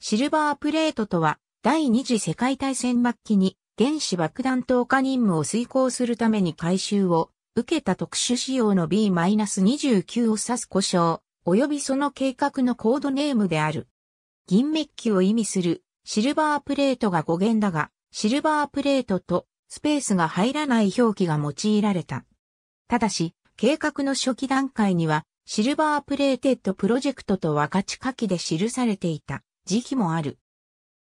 シルバープレートとは、第二次世界大戦末期に原子爆弾投下任務を遂行するために回収を受けた特殊仕様の B-29 を指す故障、及びその計画のコードネームである。銀メッキを意味するシルバープレートが語源だが、シルバープレートとスペースが入らない表記が用いられた。ただし、計画の初期段階には、シルバープレーテッドプロジェクトとは価値書きで記されていた。時期もある。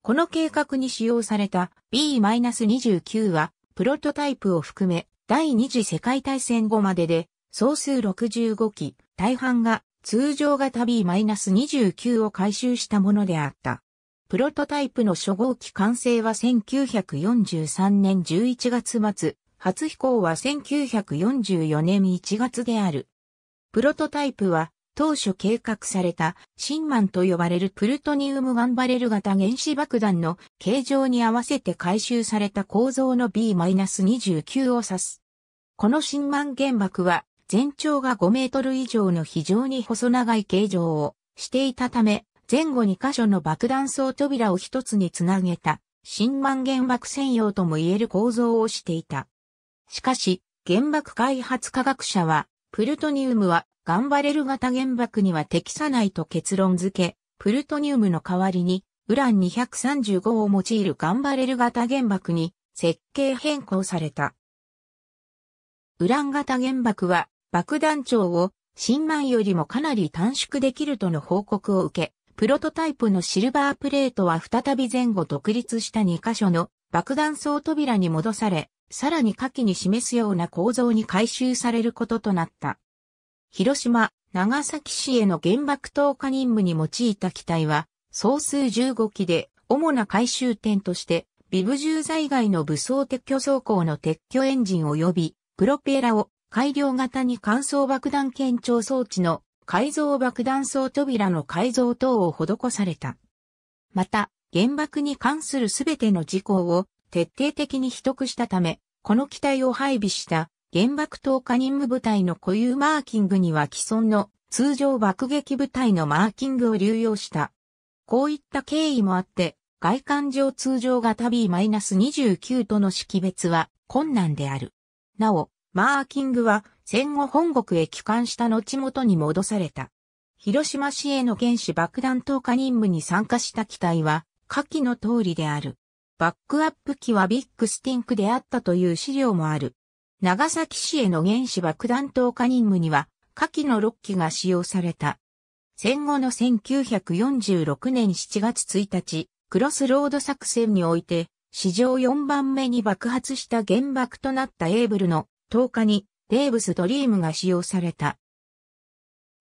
この計画に使用された B-29 は、プロトタイプを含め、第二次世界大戦後までで、総数65機、大半が通常型 B-29 を回収したものであった。プロトタイプの初号機完成は1943年11月末、初飛行は1944年1月である。プロトタイプは当初計画された、シンマンと呼ばれるプルトニウムワンバレル型原子爆弾の形状に合わせて回収された構造の B-29 を指す。このシンマン原爆は、全長が5メートル以上の非常に細長い形状をしていたため、前後2箇所の爆弾層扉を一つにつなげた、新ン原爆専用とも言える構造をしていた。しかし、原爆開発科学者は、プルトニウムはガンバレル型原爆には適さないと結論付け、プルトニウムの代わりにウラン235を用いるガンバレル型原爆に設計変更された。ウラン型原爆は爆弾長を新米よりもかなり短縮できるとの報告を受け、プロトタイプのシルバープレートは再び前後独立した2箇所の爆弾層扉に戻され、さらに下記に示すような構造に改修されることとなった。広島、長崎市への原爆投下任務に用いた機体は、総数15機で、主な回収点として、ビブ重災害の武装撤去走行の撤去エンジン及び、プロペラを改良型に乾燥爆弾検証装置の改造爆弾装扉の改造等を施された。また、原爆に関するすべての事項を徹底的に取得したため、この機体を配備した原爆投下任務部隊の固有マーキングには既存の通常爆撃部隊のマーキングを流用した。こういった経緯もあって、外観上通常型 B-29 との識別は困難である。なお、マーキングは戦後本国へ帰還した後元に戻された。広島市への原子爆弾投下任務に参加した機体は、下記の通りである。バックアップ機はビッグスティンクであったという資料もある。長崎市への原子爆弾投下任務には、下記の6機が使用された。戦後の1946年7月1日、クロスロード作戦において、史上4番目に爆発した原爆となったエーブルの10日に、デーブスドリームが使用された。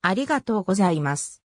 ありがとうございます。